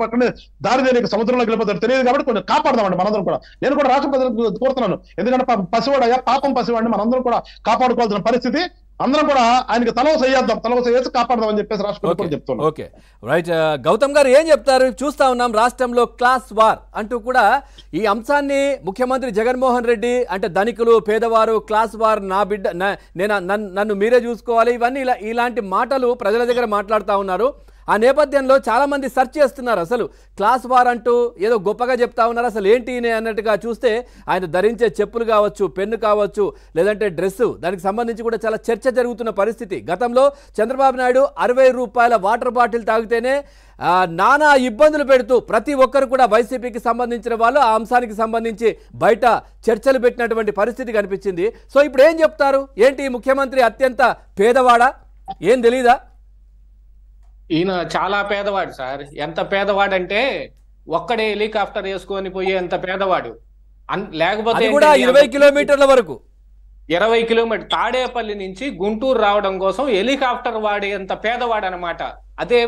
పక్కనే దారి తెలియక సముద్రంలోకి వెళ్ళిపోతారు తెలియదు కాబట్టి కొంచెం కాపాడదామండి మనందరం కూడా నేను కూడా రాష్ట్ర ప్రజలకు కోరుతున్నాను ఎందుకంటే పసివాడయ్యా పాపం పసివాడిని మనందరం కూడా కాపాడుకోవాల్సిన పరిస్థితి అందరం కూడా ఆయనకి తలవ చేద్దాం తలవ చేసి కాపాడదాం అని చెప్పేసి రాష్ట్రపతి చెప్తున్నారు ఓకే రైట్ గౌతమ్ గారు ఏం చెప్తారు చూస్తా ఉన్నాం రాష్ట్రంలో క్లాస్ వార్ అంటూ కూడా ఈ అంశాన్ని ముఖ్యమంత్రి జగన్మోహన్ రెడ్డి అంటే ధనికులు పేదవారు క్లాస్ వార్ నా బిడ్డ నేను నన్ను మీరే చూసుకోవాలి ఇవన్నీ ఇలా ఇలాంటి మాటలు ప్రజల దగ్గర మాట్లాడుతూ ఉన్నారు ఆ నేపథ్యంలో చాలామంది సెర్చ్ చేస్తున్నారు అసలు క్లాస్ వార్ అంటూ ఏదో గొప్పగా చెప్తా ఉన్నారు అసలు ఏంటి అన్నట్టుగా చూస్తే ఆయన ధరించే చెప్పులు కావచ్చు పెన్ను కావచ్చు లేదంటే డ్రెస్సు దానికి సంబంధించి కూడా చాలా చర్చ జరుగుతున్న పరిస్థితి గతంలో చంద్రబాబు నాయుడు అరవై రూపాయల వాటర్ బాటిల్ తాగితేనే నానా ఇబ్బందులు పెడుతూ ప్రతి ఒక్కరు కూడా వైసీపీకి సంబంధించిన వాళ్ళు ఆ అంశానికి సంబంధించి బయట చర్చలు పెట్టినటువంటి పరిస్థితి కనిపించింది సో ఇప్పుడు ఏం చెప్తారు ఏంటి ముఖ్యమంత్రి అత్యంత పేదవాడా ఏం తెలీదా ఈయన చాలా పేదవాడు సార్ ఎంత పేదవాడంటే ఒక్కడే హెలికాప్టర్ వేసుకొని పోయే ఎంత పేదవాడు లేకపోతే కూడా ఇరవై కిలోమీటర్ల వరకు ఇరవై కిలోమీటర్ తాడేపల్లి నుంచి గుంటూరు రావడం కోసం హెలికాప్టర్ వాడే అంత పేదవాడు అనమాట అదే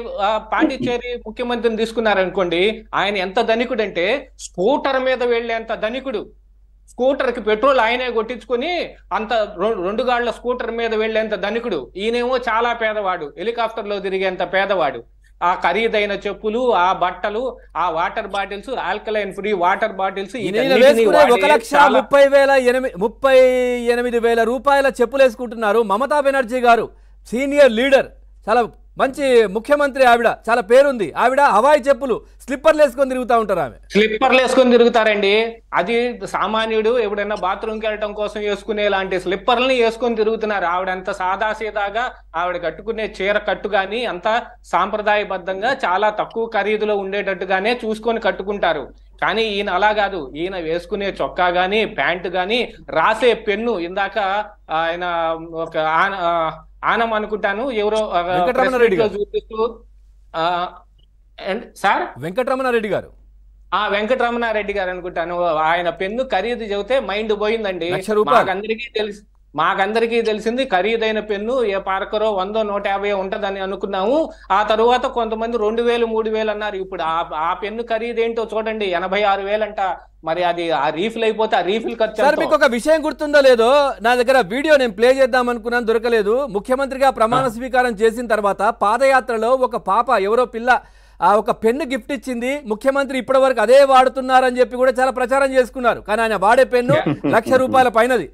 పాండిచ్చేరి ముఖ్యమంత్రిని తీసుకున్నారనుకోండి ఆయన ఎంత ధనికుడంటే స్కూటర్ మీద అంత ధనికుడు స్కూటర్ కి పెట్రోల్ ఆయనే కొట్టించుకుని అంత రెండు గాళ్ల స్కూటర్ మీద వెళ్ళేంత ధనికుడు ఈయనేమో చాలా పేదవాడు హెలికాప్టర్ లో తిరిగేంత పేదవాడు ఆ ఖరీదైన చెప్పులు ఆ బట్టలు ఆ water bottles alkaline free water bottles ఒక లక్ష ముప్పై వేల ఎనిమిది ముప్పై ఎనిమిది వేల రూపాయల చెప్పులు వేసుకుంటున్నారు మమతా బెనర్జీ గారు సీనియర్ లీడర్ చాలా మంచి ముఖ్యమంత్రి ఆవిడ చాలా పేరుంది ఆవిడ హవాయి చెప్పులు స్లిప్పర్లు వేసుకొని తిరుగుతా ఉంటారు ఆమె స్లిప్పర్లు వేసుకొని తిరుగుతారండి అది సామాన్యుడు ఎప్పుడైనా బాత్రూమ్కి వెళ్ళటం కోసం వేసుకునే లాంటి స్లిప్పర్లని వేసుకొని తిరుగుతున్నారు ఆవిడ అంత సాదాసీదాగా ఆవిడ కట్టుకునే చీర కట్టు కానీ అంత సాంప్రదాయబద్ధంగా చాలా తక్కువ ఖరీదులో ఉండేటట్టుగానే చూసుకొని కట్టుకుంటారు కానీ ఈయన అలా కాదు ఈయన వేసుకునే చొక్కా గాని ప్యాంటు కానీ రాసే పెన్ను ఇందాక ఆయన ఒక ఆనం అనుకుంటాను ఎవరో సార్ వెంకటరమణారెడ్డి గారు ఆ వెంకటరమణారెడ్డి గారు అనుకుంటాను ఆయన పెన్ను ఖరీదు చెబితే మైండ్ పోయిందండి అందరికీ తెలుసు మాకందరికీ తెలిసింది ఖరీదైన పెన్ను ఏ పార్కరో వందో నూట యాభై ఉంటుందని అనుకున్నాము ఆ తర్వాత కొంతమంది రెండు వేలు మూడు వేలు అన్నారు ఇప్పుడు ఆ ఆ పెన్ను ఖరీదు ఏంటో చూడండి ఎనభై ఆరు వేలంట మరి అది ఆ రీఫిల్ అయిపోతే ఆ రీఫిల్ ఖర్చు సార్ మీకు ఒక విషయం గుర్తుందో లేదో నా దగ్గర వీడియో నేను ప్లే చేద్దాం అనుకున్నాను దొరకలేదు ముఖ్యమంత్రిగా ప్రమాణ స్వీకారం చేసిన తర్వాత పాదయాత్రలో ఒక పాప ఎవరో పిల్ల ఆ ఒక పెన్ను గిఫ్ట్ ఇచ్చింది ముఖ్యమంత్రి ఇప్పటి వరకు అదే వాడుతున్నారని చెప్పి కూడా చాలా ప్రచారం చేసుకున్నారు కానీ ఆయన వాడే పెన్ను లక్ష రూపాయల పైనది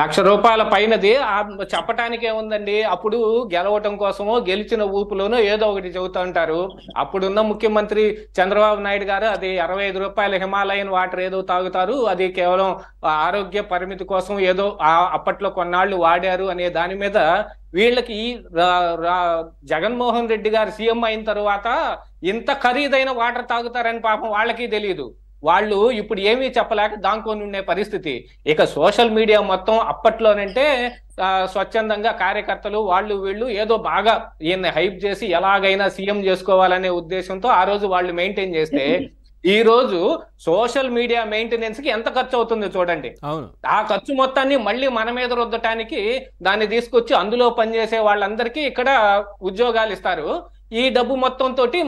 లక్ష రూపాయల పైనది చెప్పటానికే ఉందండి అప్పుడు గెలవటం కోసమో గెలిచిన ఊపులోనో ఏదో ఒకటి చెబుతూ ఉంటారు అప్పుడున్న ముఖ్యమంత్రి చంద్రబాబు నాయుడు గారు అది అరవై ఐదు రూపాయల హిమాలయన్ వాటర్ ఏదో తాగుతారు అది కేవలం ఆరోగ్య పరిమితి కోసం ఏదో అప్పట్లో కొన్నాళ్ళు వాడారు అనే దాని మీద వీళ్ళకి జగన్మోహన్ రెడ్డి గారు సీఎం అయిన తర్వాత ఇంత ఖరీదైన వాటర్ తాగుతారని పాపం వాళ్ళకి తెలియదు వాళ్ళు ఇప్పుడు ఏమీ చెప్పలేక దాంకొని ఉండే పరిస్థితి ఇక సోషల్ మీడియా మొత్తం అప్పట్లోనంటే స్వచ్ఛందంగా కార్యకర్తలు వాళ్ళు వీళ్ళు ఏదో బాగా ఈయన్ని హైప్ చేసి ఎలాగైనా సీఎం చేసుకోవాలనే ఉద్దేశంతో ఆ రోజు వాళ్ళు మెయింటైన్ చేస్తే ఈ రోజు సోషల్ మీడియా మెయింటెనెన్స్ కి ఎంత ఖర్చు అవుతుందో చూడండి ఆ ఖర్చు మొత్తాన్ని మళ్ళీ మన మీద రుద్దటానికి దాన్ని తీసుకొచ్చి అందులో పనిచేసే వాళ్ళందరికీ ఇక్కడ ఉద్యోగాలు ఇస్తారు ఈ డబ్బు మొత్తం తోటి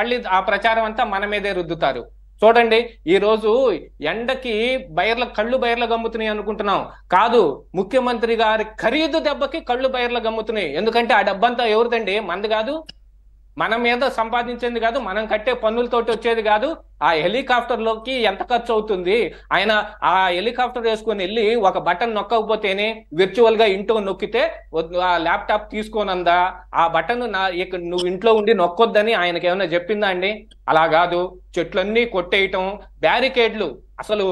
మళ్ళీ ఆ ప్రచారం అంతా మన మీదే రుద్దుతారు చూడండి ఈరోజు ఎండకి బయర్ల కళ్ళు బయర్ల గమ్ముతున్నాయి అనుకుంటున్నాం కాదు ముఖ్యమంత్రి గారి ఖరీదు దెబ్బకి కళ్ళు బయర్ల గమ్ముతున్నాయి ఎందుకంటే ఆ డబ్బంతా ఎవరిదండి మంది కాదు మనం ఏదో సంపాదించింది కాదు మనం కట్టే పన్నులతోటి వచ్చేది కాదు ఆ హెలికాప్టర్లోకి ఎంత ఖర్చు అవుతుంది ఆయన ఆ హెలికాప్టర్ వేసుకొని వెళ్ళి ఒక బటన్ నొక్కకపోతేనే విర్చువల్ గా ఇంట్లో నొక్కితే ఆ ల్యాప్టాప్ తీసుకోనందా ఆ బటన్ నా నువ్వు ఇంట్లో ఉండి నొక్కొద్దని ఆయనకి ఏమైనా చెప్పిందా అండి అలా కాదు చెట్లన్నీ కొట్టేయటం బ్యారికేడ్లు అసలు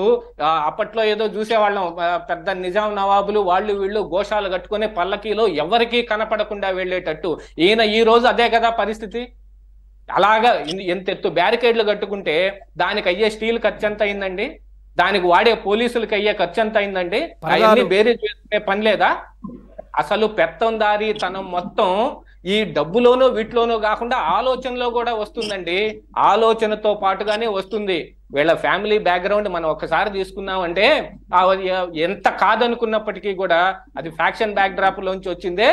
అప్పట్లో ఏదో చూసేవాళ్ళం పెద్ద నిజాం నవాబులు వాళ్ళు వీళ్ళు గోషాలు కట్టుకుని పల్లకీలో ఎవరికీ కనపడకుండా వెళ్ళేటట్టు ఈయన ఈ రోజు అదే కదా పరిస్థితి అలాగా ఎంత ఎత్తు బ్యారికేడ్లు కట్టుకుంటే దానికి అయ్యే స్టీల్ ఖర్చు ఎంత అయిందండి దానికి వాడే పోలీసులకి అయ్యే ఖర్చు ఎంత అయిందండి అవన్నీ బేరీ చేసుకునే పని లేదా అసలు పెత్తందారి తనం మొత్తం ఈ డబ్బులోనూ వీటిలోనూ కాకుండా ఆలోచనలో కూడా వస్తుందండి ఆలోచనతో పాటుగానే వస్తుంది వీళ్ళ ఫ్యామిలీ బ్యాక్గ్రౌండ్ మనం ఒక్కసారి తీసుకున్నాం అంటే ఎంత కాదనుకున్నప్పటికీ కూడా అది ఫ్యాక్షన్ బ్యాక్ డ్రాప్ లోంచి వచ్చిందే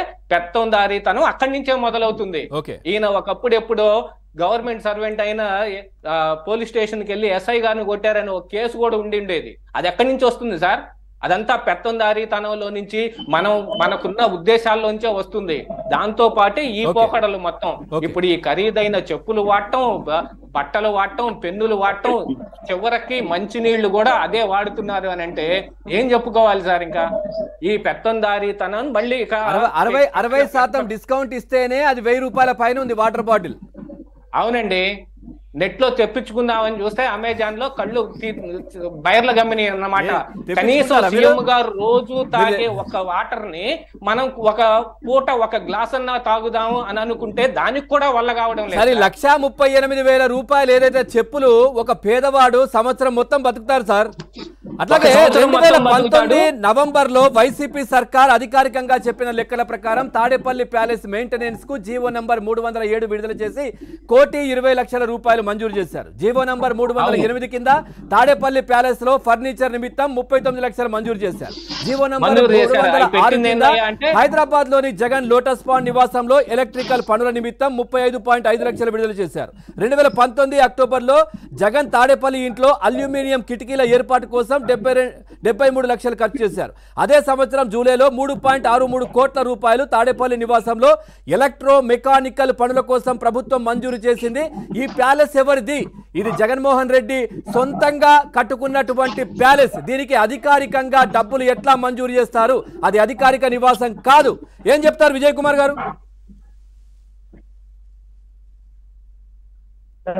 తను అక్కడి నుంచే మొదలవుతుంది ఈయన ఒకప్పుడు ఎప్పుడో గవర్నమెంట్ సర్వెంట్ అయిన పోలీస్ స్టేషన్కి వెళ్ళి ఎస్ఐ గారిని కొట్టారని ఒక కేసు కూడా ఉండి ఉండేది అది ఎక్కడి నుంచి వస్తుంది సార్ అదంతా పెత్తందారీతనంలో నుంచి మనం మనకున్న ఉద్దేశాల్లోంచే వస్తుంది దాంతో పాటే ఈ పోకడలు మొత్తం ఇప్పుడు ఈ ఖరీదైన చెప్పులు వాడటం బట్టలు వాడటం పెన్నులు వాడటం చివరికి మంచినీళ్లు కూడా అదే వాడుతున్నారు అని అంటే ఏం చెప్పుకోవాలి సార్ ఇంకా ఈ పెత్తందారీతనం మళ్ళీ ఇక అరవై అరవై శాతం డిస్కౌంట్ ఇస్తేనే అది వెయ్యి రూపాయల పైన ఉంది వాటర్ బాటిల్ అవునండి నెట్లో తెప్పించుకుందామని చూస్తే అమెజాన్ లో కళ్ళు బయర్ల గమ్మిని అన్నమాట కనీసం సీఎం గారు రోజు తాగే ఒక వాటర్ ని మనం ఒక పూట ఒక గ్లాస్ అన్న తాగుదాము అని అనుకుంటే దానికి కూడా వల్ల కావడం లేదు లక్షా ముప్పై ఎనిమిది వేల రూపాయలు ఏదైతే చెప్పులు ఒక పేదవాడు సంవత్సరం మొత్తం బతుకుతారు సార్ అట్లాగే రెండు వేల పంతొమ్మిది నవంబర్ లో వైసీపీ సర్కార్ అధికారికంగా చెప్పిన లెక్కల ప్రకారం తాడేపల్లి ప్యాలెస్ మెయింటెనెన్స్ కు జీవో నంబర్ మూడు వందల ఏడు విడుదల చేసి కోటి ఇరవై లక్షల రూపాయలు మంజూరు చేశారు జీవో నంబర్ మూడు వందల ఎనిమిది కింద తాడేపల్లి ప్యాలెస్ లో ఫర్నిచర్ నిమిత్తం ముప్పై తొమ్మిది లక్షలు మంజూరు చేశారు జీవో నంబర్ హైదరాబాద్ లోని జగన్ లోటస్ పాండ్ నివాసంలో ఎలక్ట్రికల్ పనుల నిమిత్తం ముప్పై ఐదు పాయింట్ ఐదు లక్షలు విడుదల చేశారు రెండు వేల పంతొమ్మిది అక్టోబర్ లో జగన్ తాడేపల్లి ఇంట్లో అల్యూమినియం కిటికీల ఏర్పాటు కోసం డెబ్బై డెబ్బై మూడు లక్షలు ఖర్చు చేశారు అదే సంవత్సరం జూలైలో మూడు పాయింట్ ఆరు మూడు కోట్ల రూపాయలు తాడేపల్లి నివాసంలో ఎలక్ట్రో మెకానికల్ పనుల కోసం ప్రభుత్వం మంజూరు చేసింది ఈ ప్యాలెస్ ఎవరిది ఇది జగన్మోహన్ రెడ్డి సొంతంగా కట్టుకున్నటువంటి ప్యాలెస్ దీనికి అధికారికంగా డబ్బులు ఎట్లా మంజూరు చేస్తారు అది అధికారిక నివాసం కాదు ఏం చెప్తారు విజయ్ కుమార్ గారు